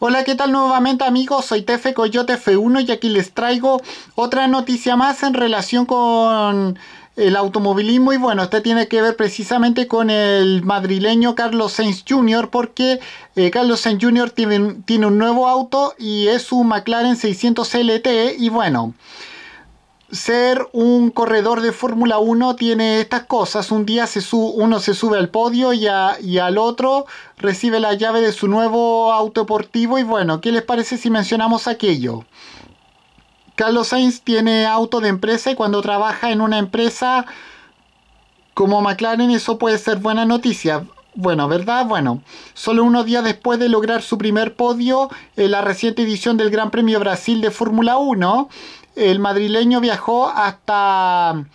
Hola, ¿qué tal nuevamente amigos? Soy Tefe Coyote F1 y aquí les traigo otra noticia más en relación con el automovilismo y bueno, este tiene que ver precisamente con el madrileño Carlos Sainz Jr. porque eh, Carlos Sainz Jr. Tiene, tiene un nuevo auto y es un McLaren 600 LT y bueno ser un corredor de Fórmula 1 tiene estas cosas. Un día se uno se sube al podio y, y, al otro recibe la llave de su nuevo auto deportivo. Y bueno, ¿qué les parece si mencionamos aquello? Carlos Sainz tiene auto de empresa y cuando trabaja en una empresa como McLaren eso puede ser buena noticia. Bueno, ¿verdad? Bueno, solo unos días después de lograr su primer podio en la reciente edición del Gran Premio Brasil de Fórmula 1, el madrileño viajó hasta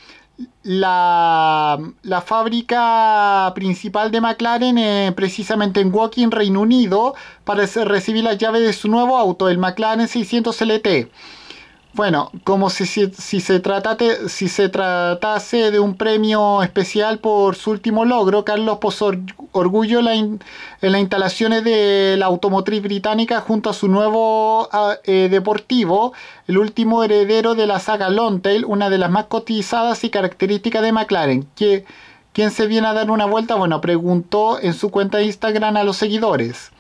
la, fábrica principal de McLaren, eh, precisamente en Woking, Reino Unido, para recibir la llave de su nuevo auto, el McLaren 600 LT. Bueno, como si, si, se si, se tratase de un premio especial por su último logro, Carlos posó orgullo en, la las instalaciones de la automotriz británica junto a su nuevo ah, eh, deportivo, el último heredero de la saga Longtail, una de las más cotizadas y características de McLaren. Que, ¿Quién se viene a dar una vuelta? Bueno, preguntó en su cuenta de Instagram a los seguidores.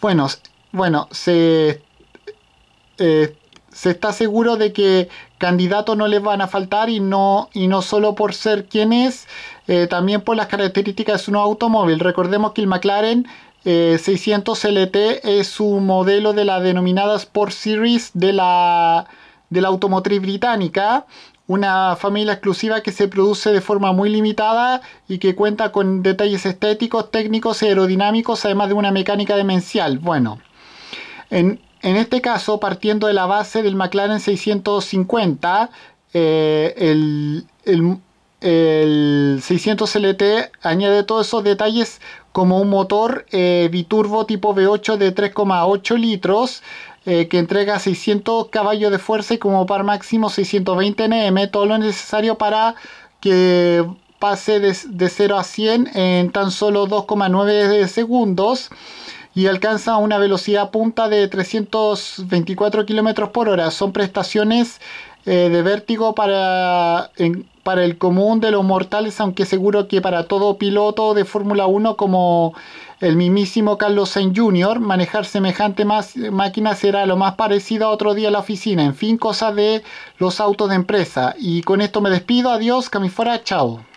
Bueno, bueno se... Eh, se está seguro de que candidatos no les van a faltar y no, y no solo por ser quienes, eh, también por las características de su nuevo automóvil. Recordemos que el McLaren 600 eh, LT es un modelo de la denominada Sport Series de la, de la automotriz británica, una familia exclusiva que se produce de forma muy limitada y que cuenta con detalles estéticos, técnicos y aerodinámicos, además de una mecánica demencial. Bueno, en, en este caso, partiendo de la base del McLaren 650, eh, el, 600 LT añade todos esos detalles como un motor eh, biturbo tipo V8 de 3,8 litros eh, que entrega 600 caballos de fuerza y como par máximo 620 Nm, todo lo necesario para que pase de 0 a 100 en tan solo 2,9 segundos y alcanza una velocidad punta de 324 km por hora. Son prestaciones eh, de vértigo para, el común de los mortales, aunque seguro que para todo piloto de Fórmula 1 como el mismísimo Carlos Sainz Jr., manejar semejante máquina será lo más parecido a otro día en la oficina. En fin, cosa de los autos de empresa. Y con esto me despido. Adiós, fuera, Chao.